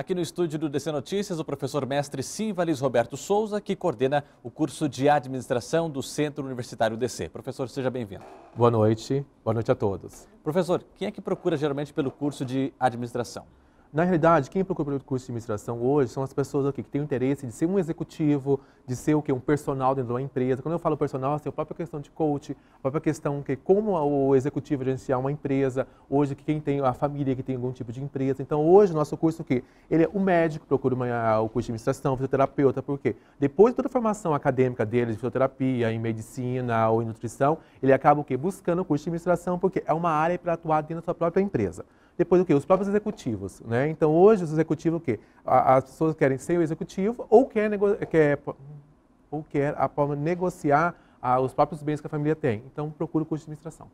Aqui no estúdio do DC Notícias, o professor mestre Simvalis Roberto Souza, que coordena o curso de administração do Centro Universitário DC. Professor, seja bem-vindo. Boa noite, boa noite a todos. Professor, quem é que procura geralmente pelo curso de administração? Na realidade, quem procura o curso de administração hoje são as pessoas aqui que têm o interesse de ser um executivo, de ser o que um personal dentro de uma empresa. Quando eu falo personal, assim, a própria questão de coach, a própria questão que como o executivo gerenciar uma empresa, hoje que quem tem a família que tem algum tipo de empresa. Então, hoje, nosso curso que ele é o médico procura o curso de administração, fisioterapeuta, por quê? depois de toda a formação acadêmica dele, de fisioterapia, em medicina ou em nutrição, ele acaba o quê? Buscando o curso de administração, porque é uma área para atuar dentro da sua própria empresa. Depois o que? Os próprios executivos. Né? Então hoje os executivos o quê? As pessoas querem ser o executivo ou quer, quer, ou quer a forma negociar ah, os próprios bens que a família tem. Então procura o curso de administração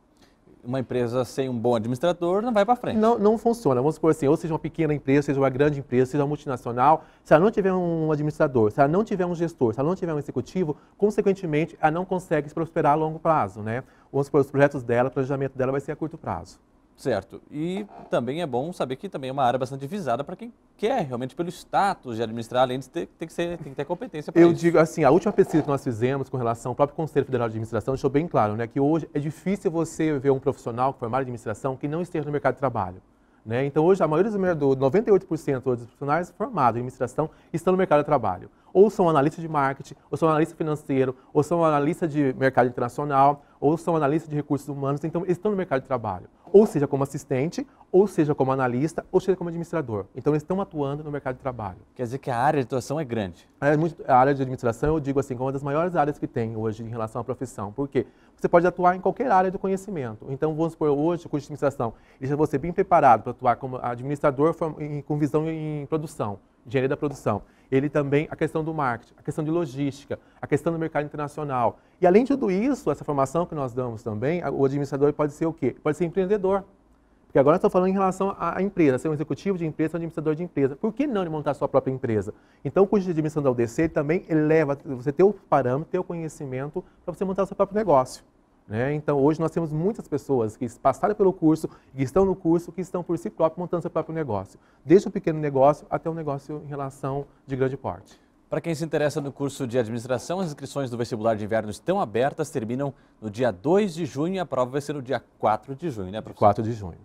uma empresa sem um bom administrador não vai para frente. Não, não funciona. Vamos supor assim, ou seja uma pequena empresa, seja uma grande empresa, seja uma multinacional, se ela não tiver um administrador, se ela não tiver um gestor, se ela não tiver um executivo, consequentemente, ela não consegue prosperar a longo prazo, né? Vamos supor, os projetos dela, o planejamento dela vai ser a curto prazo. Certo. E também é bom saber que também é uma área bastante visada para quem quer realmente pelo status de administrar, além de ter, ter que, ser, que ter competência para Eu digo assim, a última pesquisa que nós fizemos com relação ao próprio Conselho Federal de Administração deixou bem claro né, que hoje é difícil você ver um profissional que formado em administração que não esteja no mercado de trabalho. Né? Então, hoje, a maioria dos 98% dos profissionais formados em administração estão no mercado de trabalho. Ou são analistas de marketing, ou são analistas financeiro, ou são analistas de mercado internacional, ou são analistas de recursos humanos, então estão no mercado de trabalho. Ou seja, como assistente, ou seja, como analista, ou seja, como administrador. Então, eles estão atuando no mercado de trabalho. Quer dizer que a área de atuação é grande? É a área de administração, eu digo assim, é uma das maiores áreas que tem hoje em relação à profissão. Por quê? você pode atuar em qualquer área do conhecimento. Então, vamos supor, hoje, o curso de administração, deixa você bem preparado para atuar como administrador com visão em produção, engenharia da produção. Ele também, a questão do marketing, a questão de logística, a questão do mercado internacional. E, além de tudo isso, essa formação que nós damos também, o administrador pode ser o quê? Pode ser empreendedor. E agora estou falando em relação à empresa, ser um executivo de empresa, ser um administrador de empresa. Por que não de montar sua própria empresa? Então, o curso de administração da UDC também eleva você ter o parâmetro, ter o conhecimento para você montar seu próprio negócio. Né? Então, hoje nós temos muitas pessoas que passaram pelo curso, que estão no curso, que estão por si próprio montando seu próprio negócio. Desde o um pequeno negócio até um negócio em relação de grande porte. Para quem se interessa no curso de administração, as inscrições do vestibular de inverno estão abertas, terminam no dia 2 de junho e a prova vai ser no dia 4 de junho, né, professor? 4 de junho.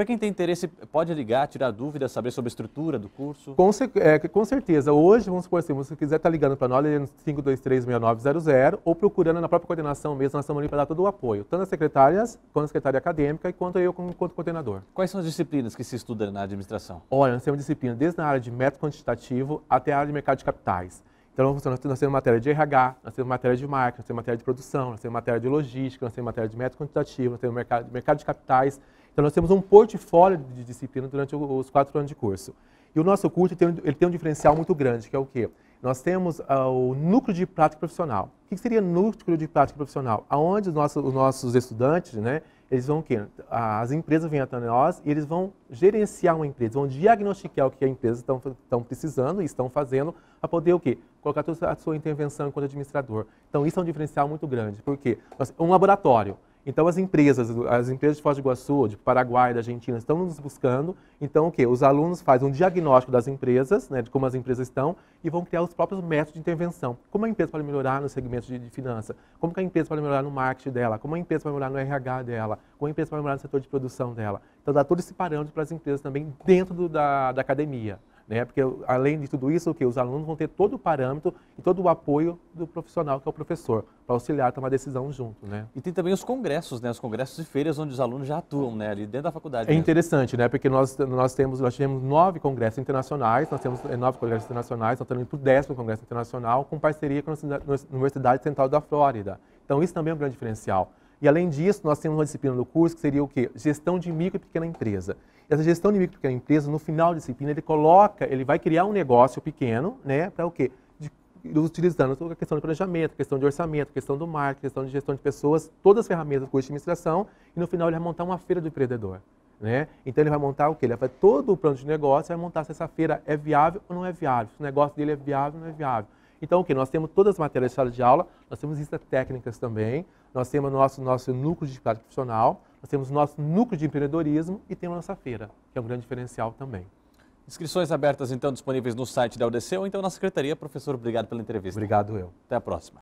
Para quem tem interesse, pode ligar, tirar dúvidas, saber sobre a estrutura do curso? Com, é, com certeza. Hoje, vamos supor assim, se você quiser estar tá ligando para nós, é no 5236900 ou procurando na própria coordenação mesmo, nós estamos ali para dar todo o apoio, tanto as secretárias, quanto a secretária acadêmica, quanto eu, quanto coordenador. Quais são as disciplinas que se estudam na administração? Olha, nós temos disciplinas desde a área de método quantitativo até a área de mercado de capitais. Então, nós temos matéria de RH, nós temos matéria de marketing, nós temos matéria de produção, nós temos matéria de logística, nós temos matéria de método quantitativo, nós temos mercado, mercado de capitais. Então, nós temos um portfólio de disciplina durante os quatro anos de curso. E o nosso curso tem, ele tem um diferencial muito grande, que é o quê? Nós temos uh, o núcleo de prática profissional. O que seria núcleo de prática profissional? Aonde os nossos, os nossos estudantes, né, eles vão o quê? As empresas vêm até nós e eles vão gerenciar uma empresa, vão diagnosticar o que a empresa estão, estão precisando e estão fazendo para poder o quê? Colocar toda a sua intervenção enquanto administrador. Então, isso é um diferencial muito grande, porque quê? um laboratório, então as empresas, as empresas de Foz do Iguaçu, de Paraguai, da Argentina, estão nos buscando. Então o que? Os alunos fazem um diagnóstico das empresas, né, de como as empresas estão, e vão criar os próprios métodos de intervenção. Como a empresa pode melhorar no segmento de, de finança? Como a empresa pode melhorar no marketing dela? Como a empresa pode melhorar no RH dela? Como a empresa pode melhorar no setor de produção dela? Então dá todo esse parâmetro para as empresas também dentro do, da, da academia. Né? Porque, além de tudo isso, o que os alunos vão ter todo o parâmetro e todo o apoio do profissional, que é o professor, para auxiliar a tomar decisão junto. Né? E tem também os congressos, né? os congressos e feiras onde os alunos já atuam né? ali dentro da faculdade. É mesmo. interessante, né? porque nós, nós, temos, nós tivemos nove congressos internacionais, nós temos é, nove congressos internacionais, nós estamos indo para o décimo congresso internacional, com parceria com a Universidade Central da Flórida. Então, isso também é um grande diferencial. E além disso, nós temos uma disciplina do curso que seria o quê? Gestão de micro e pequena empresa. Essa gestão de micro e pequena empresa, no final da disciplina, ele coloca, ele vai criar um negócio pequeno, né, para o quê? De, utilizando a questão de planejamento, questão de orçamento, questão do marketing, questão de gestão de pessoas, todas as ferramentas do curso de administração, e no final ele vai montar uma feira do empreendedor. Né? Então ele vai montar o que? Ele vai todo o plano de negócio, vai montar se essa feira é viável ou não é viável, se o negócio dele é viável ou não é viável. Então o que? Nós temos todas as matérias de sala de aula, nós temos listas técnicas também, nós temos nosso, nosso núcleo de prática profissional, nós temos nosso núcleo de empreendedorismo e temos a nossa feira, que é um grande diferencial também. Inscrições abertas, então, disponíveis no site da UDC ou então na Secretaria. Professor, obrigado pela entrevista. Obrigado, eu. Até a próxima.